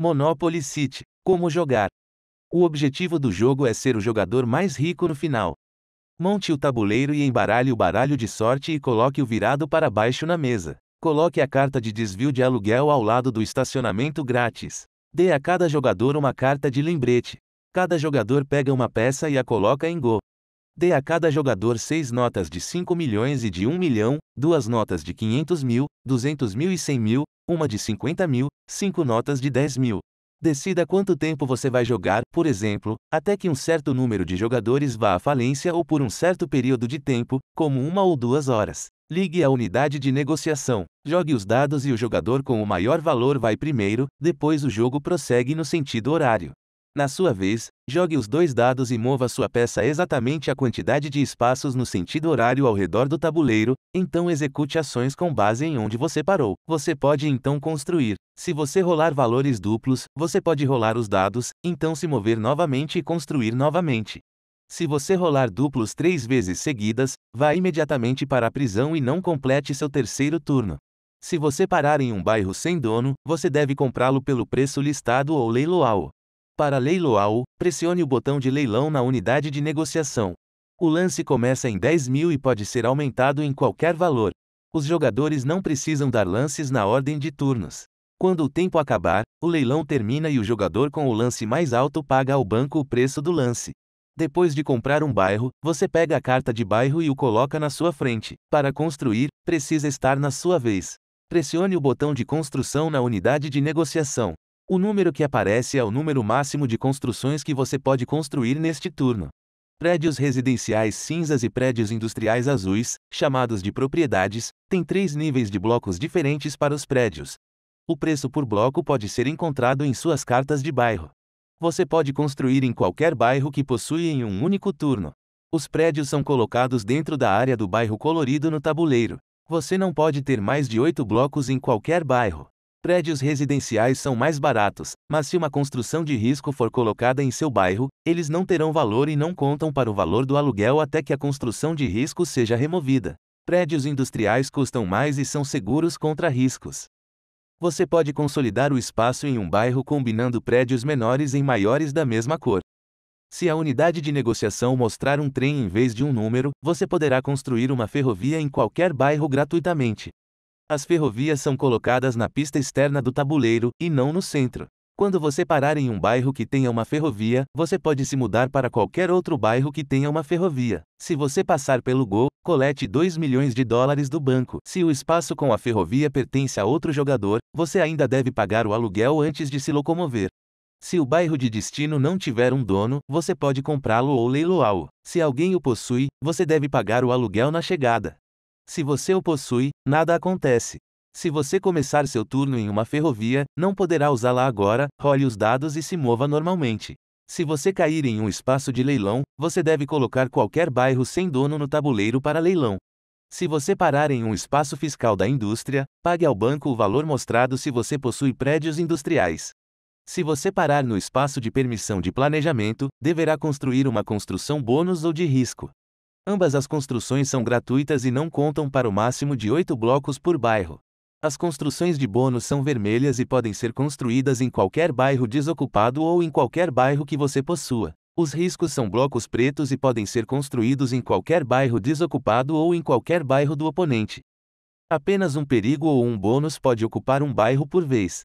Monopoly City. Como jogar? O objetivo do jogo é ser o jogador mais rico no final. Monte o tabuleiro e embaralhe o baralho de sorte e coloque o virado para baixo na mesa. Coloque a carta de desvio de aluguel ao lado do estacionamento grátis. Dê a cada jogador uma carta de lembrete. Cada jogador pega uma peça e a coloca em Go. Dê a cada jogador seis notas de 5 milhões e de 1 milhão, duas notas de 500 mil, 200 mil e 100 mil, uma de 50 mil, cinco notas de 10 mil. Decida quanto tempo você vai jogar, por exemplo, até que um certo número de jogadores vá à falência ou por um certo período de tempo, como uma ou duas horas. Ligue à unidade de negociação, jogue os dados e o jogador com o maior valor vai primeiro, depois o jogo prossegue no sentido horário. Na sua vez, jogue os dois dados e mova sua peça exatamente a quantidade de espaços no sentido horário ao redor do tabuleiro, então execute ações com base em onde você parou. Você pode então construir. Se você rolar valores duplos, você pode rolar os dados, então se mover novamente e construir novamente. Se você rolar duplos três vezes seguidas, vá imediatamente para a prisão e não complete seu terceiro turno. Se você parar em um bairro sem dono, você deve comprá-lo pelo preço listado ou leiloá-lo. Para leiloá-o, pressione o botão de leilão na unidade de negociação. O lance começa em 10 mil e pode ser aumentado em qualquer valor. Os jogadores não precisam dar lances na ordem de turnos. Quando o tempo acabar, o leilão termina e o jogador com o lance mais alto paga ao banco o preço do lance. Depois de comprar um bairro, você pega a carta de bairro e o coloca na sua frente. Para construir, precisa estar na sua vez. Pressione o botão de construção na unidade de negociação. O número que aparece é o número máximo de construções que você pode construir neste turno. Prédios residenciais cinzas e prédios industriais azuis, chamados de propriedades, têm três níveis de blocos diferentes para os prédios. O preço por bloco pode ser encontrado em suas cartas de bairro. Você pode construir em qualquer bairro que possui em um único turno. Os prédios são colocados dentro da área do bairro colorido no tabuleiro. Você não pode ter mais de oito blocos em qualquer bairro prédios residenciais são mais baratos, mas se uma construção de risco for colocada em seu bairro, eles não terão valor e não contam para o valor do aluguel até que a construção de risco seja removida. Prédios industriais custam mais e são seguros contra riscos. Você pode consolidar o espaço em um bairro combinando prédios menores em maiores da mesma cor. Se a unidade de negociação mostrar um trem em vez de um número, você poderá construir uma ferrovia em qualquer bairro gratuitamente. As ferrovias são colocadas na pista externa do tabuleiro, e não no centro. Quando você parar em um bairro que tenha uma ferrovia, você pode se mudar para qualquer outro bairro que tenha uma ferrovia. Se você passar pelo Go, colete 2 milhões de dólares do banco. Se o espaço com a ferrovia pertence a outro jogador, você ainda deve pagar o aluguel antes de se locomover. Se o bairro de destino não tiver um dono, você pode comprá-lo ou leiloá-lo. Se alguém o possui, você deve pagar o aluguel na chegada. Se você o possui, nada acontece. Se você começar seu turno em uma ferrovia, não poderá usá-la agora, role os dados e se mova normalmente. Se você cair em um espaço de leilão, você deve colocar qualquer bairro sem dono no tabuleiro para leilão. Se você parar em um espaço fiscal da indústria, pague ao banco o valor mostrado se você possui prédios industriais. Se você parar no espaço de permissão de planejamento, deverá construir uma construção bônus ou de risco. Ambas as construções são gratuitas e não contam para o máximo de 8 blocos por bairro. As construções de bônus são vermelhas e podem ser construídas em qualquer bairro desocupado ou em qualquer bairro que você possua. Os riscos são blocos pretos e podem ser construídos em qualquer bairro desocupado ou em qualquer bairro do oponente. Apenas um perigo ou um bônus pode ocupar um bairro por vez.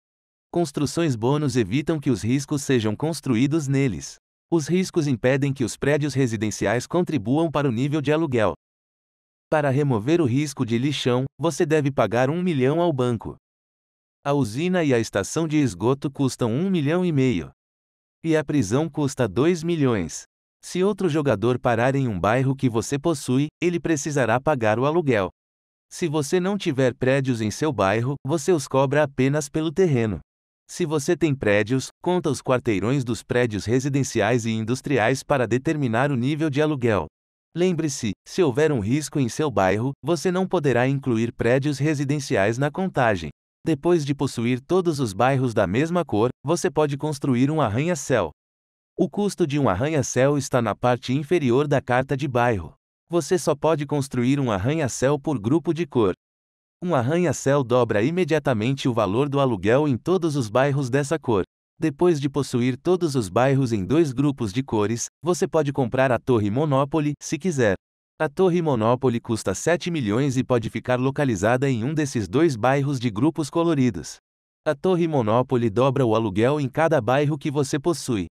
Construções bônus evitam que os riscos sejam construídos neles. Os riscos impedem que os prédios residenciais contribuam para o nível de aluguel. Para remover o risco de lixão, você deve pagar um milhão ao banco. A usina e a estação de esgoto custam um milhão e meio. E a prisão custa 2 milhões. Se outro jogador parar em um bairro que você possui, ele precisará pagar o aluguel. Se você não tiver prédios em seu bairro, você os cobra apenas pelo terreno. Se você tem prédios, conta os quarteirões dos prédios residenciais e industriais para determinar o nível de aluguel. Lembre-se, se houver um risco em seu bairro, você não poderá incluir prédios residenciais na contagem. Depois de possuir todos os bairros da mesma cor, você pode construir um arranha-céu. O custo de um arranha-céu está na parte inferior da carta de bairro. Você só pode construir um arranha-céu por grupo de cor um arranha-céu dobra imediatamente o valor do aluguel em todos os bairros dessa cor. Depois de possuir todos os bairros em dois grupos de cores, você pode comprar a Torre Monopoly, se quiser. A Torre Monopoly custa 7 milhões e pode ficar localizada em um desses dois bairros de grupos coloridos. A Torre Monopoly dobra o aluguel em cada bairro que você possui.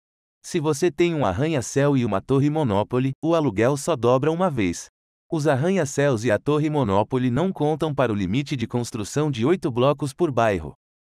Se você tem um arranha-céu e uma Torre Monopoly, o aluguel só dobra uma vez. Os arranha-céus e a Torre Monopoly não contam para o limite de construção de oito blocos por bairro.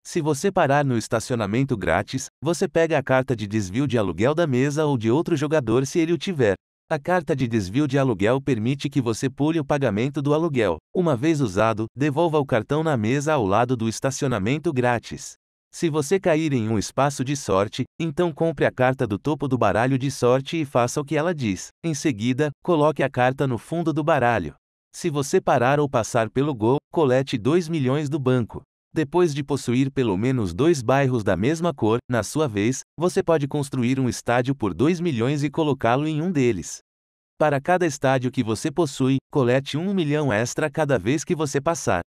Se você parar no estacionamento grátis, você pega a carta de desvio de aluguel da mesa ou de outro jogador se ele o tiver. A carta de desvio de aluguel permite que você pule o pagamento do aluguel. Uma vez usado, devolva o cartão na mesa ao lado do estacionamento grátis. Se você cair em um espaço de sorte, então compre a carta do topo do baralho de sorte e faça o que ela diz. Em seguida, coloque a carta no fundo do baralho. Se você parar ou passar pelo gol, colete 2 milhões do banco. Depois de possuir pelo menos dois bairros da mesma cor, na sua vez, você pode construir um estádio por 2 milhões e colocá-lo em um deles. Para cada estádio que você possui, colete 1 um milhão extra cada vez que você passar.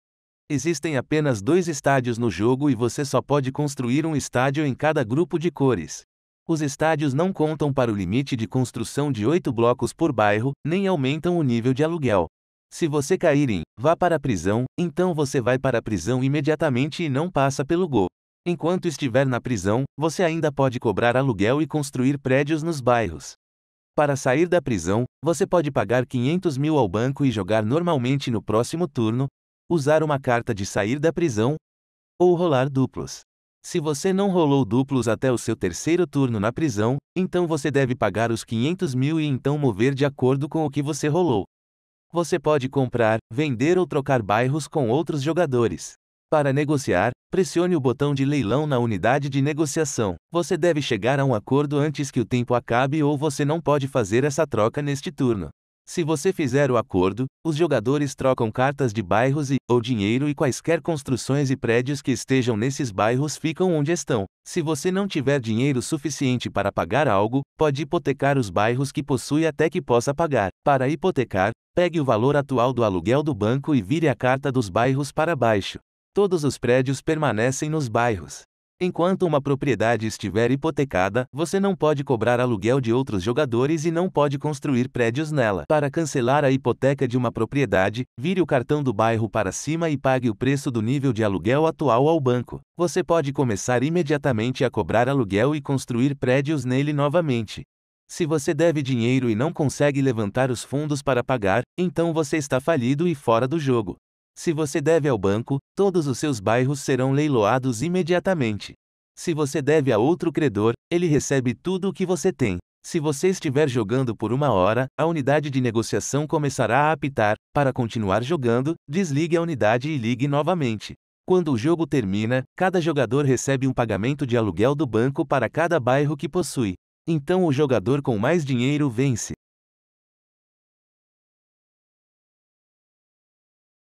Existem apenas dois estádios no jogo e você só pode construir um estádio em cada grupo de cores. Os estádios não contam para o limite de construção de oito blocos por bairro, nem aumentam o nível de aluguel. Se você cair em, vá para a prisão, então você vai para a prisão imediatamente e não passa pelo gol. Enquanto estiver na prisão, você ainda pode cobrar aluguel e construir prédios nos bairros. Para sair da prisão, você pode pagar 500 mil ao banco e jogar normalmente no próximo turno, usar uma carta de sair da prisão ou rolar duplos. Se você não rolou duplos até o seu terceiro turno na prisão, então você deve pagar os 500 mil e então mover de acordo com o que você rolou. Você pode comprar, vender ou trocar bairros com outros jogadores. Para negociar, pressione o botão de leilão na unidade de negociação. Você deve chegar a um acordo antes que o tempo acabe ou você não pode fazer essa troca neste turno. Se você fizer o acordo, os jogadores trocam cartas de bairros e, ou dinheiro e quaisquer construções e prédios que estejam nesses bairros ficam onde estão. Se você não tiver dinheiro suficiente para pagar algo, pode hipotecar os bairros que possui até que possa pagar. Para hipotecar, pegue o valor atual do aluguel do banco e vire a carta dos bairros para baixo. Todos os prédios permanecem nos bairros. Enquanto uma propriedade estiver hipotecada, você não pode cobrar aluguel de outros jogadores e não pode construir prédios nela. Para cancelar a hipoteca de uma propriedade, vire o cartão do bairro para cima e pague o preço do nível de aluguel atual ao banco. Você pode começar imediatamente a cobrar aluguel e construir prédios nele novamente. Se você deve dinheiro e não consegue levantar os fundos para pagar, então você está falido e fora do jogo. Se você deve ao banco, todos os seus bairros serão leiloados imediatamente. Se você deve a outro credor, ele recebe tudo o que você tem. Se você estiver jogando por uma hora, a unidade de negociação começará a apitar. Para continuar jogando, desligue a unidade e ligue novamente. Quando o jogo termina, cada jogador recebe um pagamento de aluguel do banco para cada bairro que possui. Então o jogador com mais dinheiro vence.